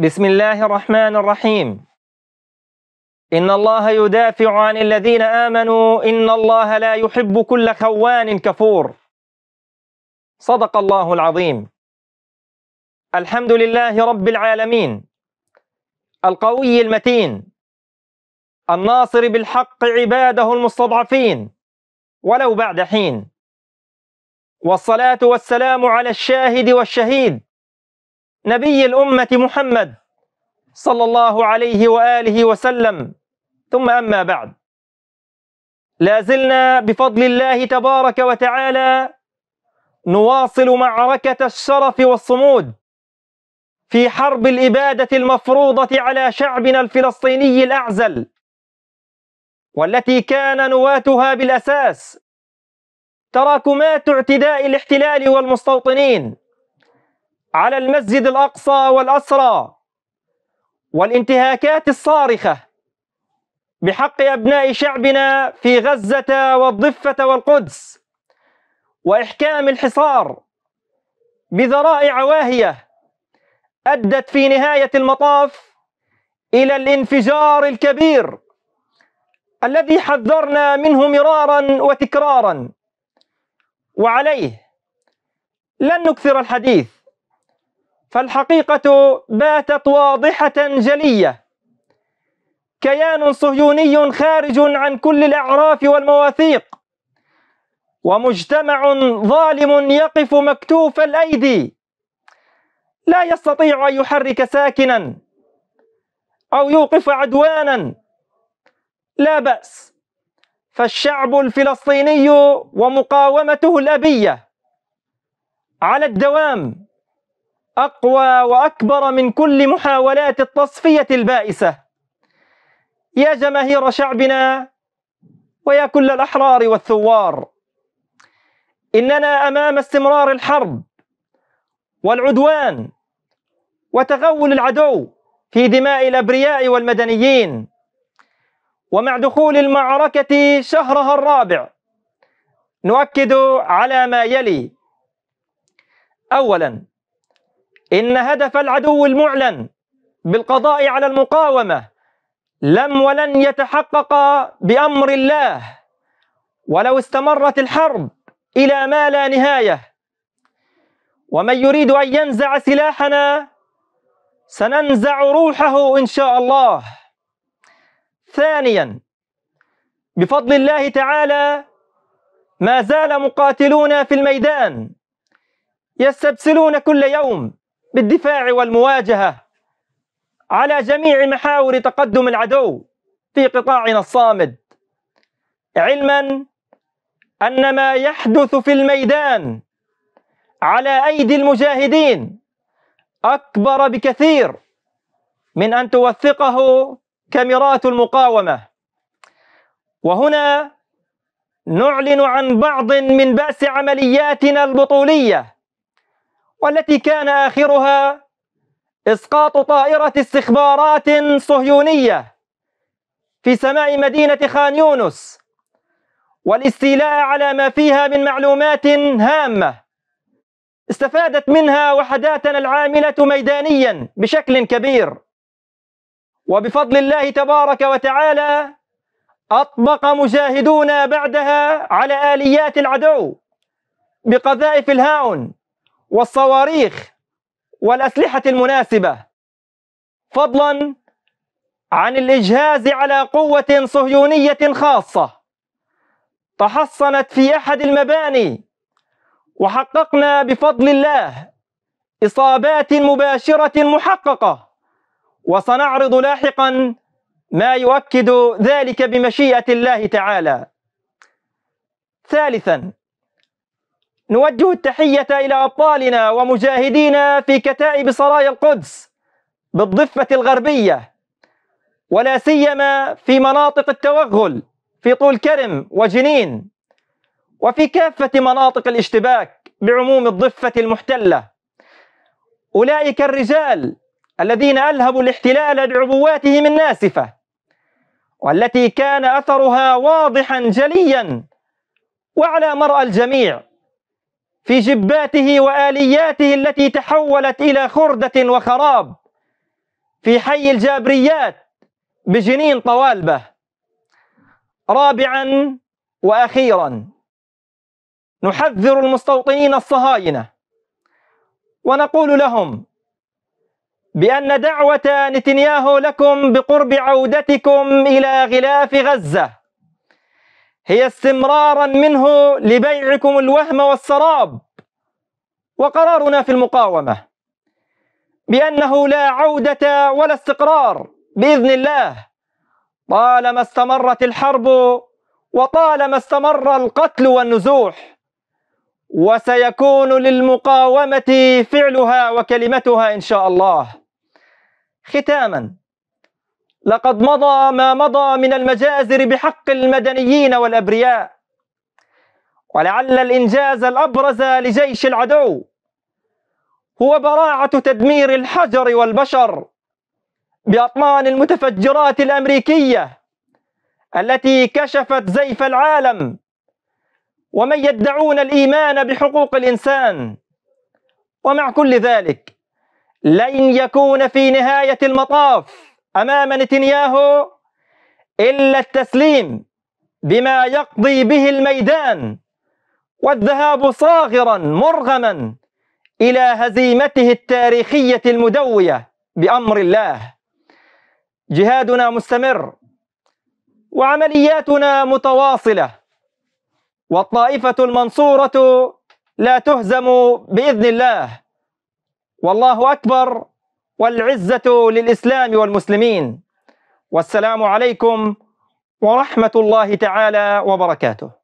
بسم الله الرحمن الرحيم إن الله يدافع عن الذين آمنوا إن الله لا يحب كل خوان كفور صدق الله العظيم الحمد لله رب العالمين القوي المتين الناصر بالحق عباده المستضعفين ولو بعد حين والصلاة والسلام على الشاهد والشهيد نبي الأمة محمد صلى الله عليه وآله وسلم ثم أما بعد لا زلنا بفضل الله تبارك وتعالى نواصل معركة الشرف والصمود في حرب الإبادة المفروضة على شعبنا الفلسطيني الأعزل والتي كان نواتها بالأساس تراكمات اعتداء الاحتلال والمستوطنين على المسجد الأقصى والأسرى والانتهاكات الصارخة بحق أبناء شعبنا في غزة والضفة والقدس وإحكام الحصار بذرائع واهية أدت في نهاية المطاف إلى الانفجار الكبير الذي حذرنا منه مرارا وتكرارا وعليه لن نكثر الحديث فالحقيقة باتت واضحة جلية كيان صهيوني خارج عن كل الأعراف والمواثيق ومجتمع ظالم يقف مكتوف الأيدي لا يستطيع أن يحرك ساكنا أو يوقف عدوانا لا بأس فالشعب الفلسطيني ومقاومته الأبية على الدوام أقوى وأكبر من كل محاولات التصفية البائسة يا جماهير شعبنا ويا كل الأحرار والثوار إننا أمام استمرار الحرب والعدوان وتغول العدو في دماء الأبرياء والمدنيين ومع دخول المعركة شهرها الرابع نؤكد على ما يلي أولاً إن هدف العدو المعلن بالقضاء على المقاومة لم ولن يتحقق بأمر الله ولو استمرت الحرب إلى ما لا نهاية ومن يريد أن ينزع سلاحنا سننزع روحه إن شاء الله ثانيا بفضل الله تعالى ما زال مقاتلونا في الميدان يستبسلون كل يوم بالدفاع والمواجهة على جميع محاور تقدم العدو في قطاعنا الصامد علما أن ما يحدث في الميدان على أيدي المجاهدين أكبر بكثير من أن توثقه كاميرات المقاومة وهنا نعلن عن بعض من بأس عملياتنا البطولية والتي كان آخرها إسقاط طائرة استخبارات صهيونية في سماء مدينة خان يونس والاستيلاء على ما فيها من معلومات هامة استفادت منها وحداتنا العاملة ميدانيا بشكل كبير وبفضل الله تبارك وتعالى أطبق مجاهدونا بعدها على آليات العدو بقذائف الهاون والصواريخ والأسلحة المناسبة فضلا عن الإجهاز على قوة صهيونية خاصة تحصنت في أحد المباني وحققنا بفضل الله إصابات مباشرة محققة وسنعرض لاحقا ما يؤكد ذلك بمشيئة الله تعالى ثالثا نوجه التحية إلى أبطالنا ومجاهدينا في كتائب سرايا القدس بالضفة الغربية ولا سيما في مناطق التوغل في طول كرم وجنين وفي كافة مناطق الاشتباك بعموم الضفة المحتلة أولئك الرجال الذين ألهبوا الاحتلال بعبواتهم الناسفة والتي كان أثرها واضحا جليا وعلى مرأى الجميع في جباته والياته التي تحولت الى خرده وخراب في حي الجابريات بجنين طوالبه رابعا واخيرا نحذر المستوطنين الصهاينه ونقول لهم بان دعوه نتنياهو لكم بقرب عودتكم الى غلاف غزه هي استمرارا منه لبيعكم الوهم والسراب وقرارنا في المقاومه بانه لا عوده ولا استقرار باذن الله طالما استمرت الحرب وطالما استمر القتل والنزوح وسيكون للمقاومه فعلها وكلمتها ان شاء الله ختاما لقد مضى ما مضى من المجازر بحق المدنيين والابرياء ولعل الانجاز الابرز لجيش العدو هو براعه تدمير الحجر والبشر باطنان المتفجرات الامريكيه التي كشفت زيف العالم ومن يدعون الايمان بحقوق الانسان ومع كل ذلك لن يكون في نهايه المطاف امام نتنياهو الا التسليم بما يقضي به الميدان والذهاب صاغرا مرغما الى هزيمته التاريخيه المدويه بامر الله جهادنا مستمر وعملياتنا متواصله والطائفه المنصوره لا تهزم باذن الله والله اكبر والعزة للإسلام والمسلمين والسلام عليكم ورحمة الله تعالى وبركاته